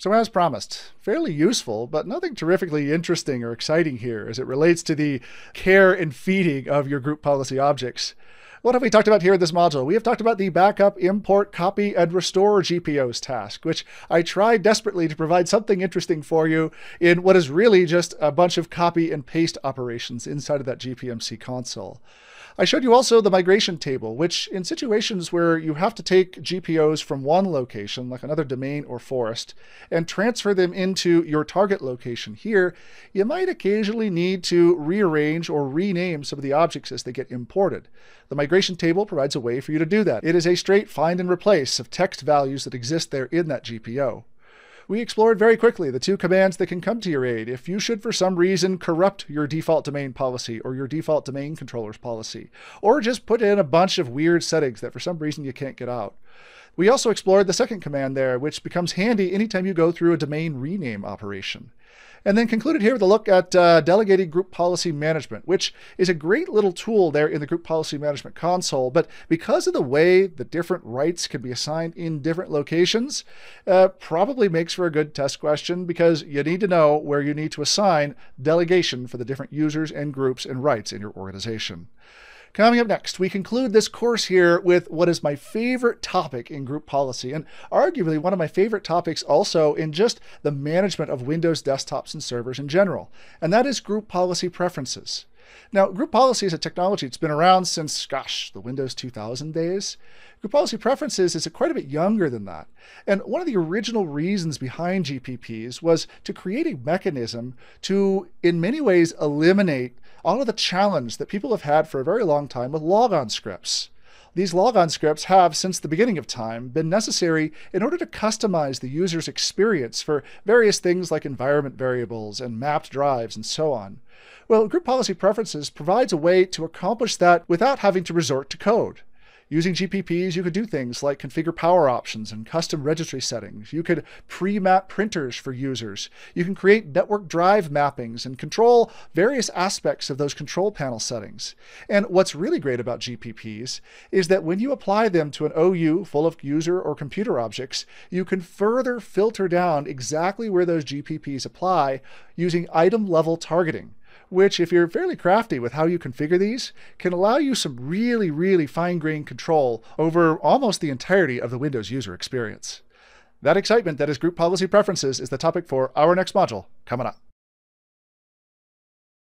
So as promised, fairly useful, but nothing terrifically interesting or exciting here as it relates to the care and feeding of your group policy objects. What have we talked about here in this module? We have talked about the backup, import, copy, and restore GPOs task, which I tried desperately to provide something interesting for you in what is really just a bunch of copy and paste operations inside of that GPMC console. I showed you also the migration table, which in situations where you have to take GPOs from one location, like another domain or forest, and transfer them into your target location here, you might occasionally need to rearrange or rename some of the objects as they get imported. The migration table provides a way for you to do that. It is a straight find and replace of text values that exist there in that GPO. We explored very quickly the two commands that can come to your aid if you should, for some reason, corrupt your default domain policy or your default domain controller's policy, or just put in a bunch of weird settings that for some reason you can't get out. We also explored the second command there, which becomes handy anytime you go through a domain rename operation and then concluded here with a look at uh, delegated group policy management, which is a great little tool there in the group policy management console. But because of the way the different rights can be assigned in different locations, uh, probably makes for a good test question because you need to know where you need to assign delegation for the different users and groups and rights in your organization. Coming up next, we conclude this course here with what is my favorite topic in group policy, and arguably one of my favorite topics also in just the management of Windows desktops and servers in general, and that is group policy preferences. Now, group policy is a technology that's been around since, gosh, the Windows 2000 days. Group policy preferences is quite a bit younger than that. And one of the original reasons behind GPPs was to create a mechanism to, in many ways, eliminate all of the challenge that people have had for a very long time with logon scripts. These logon scripts have, since the beginning of time, been necessary in order to customize the user's experience for various things like environment variables and mapped drives and so on. Well, Group Policy Preferences provides a way to accomplish that without having to resort to code. Using GPPs, you could do things like configure power options and custom registry settings. You could pre-map printers for users. You can create network drive mappings and control various aspects of those control panel settings. And what's really great about GPPs is that when you apply them to an OU full of user or computer objects, you can further filter down exactly where those GPPs apply using item level targeting which, if you're fairly crafty with how you configure these, can allow you some really, really fine grained control over almost the entirety of the Windows user experience. That excitement that is group policy preferences is the topic for our next module coming up.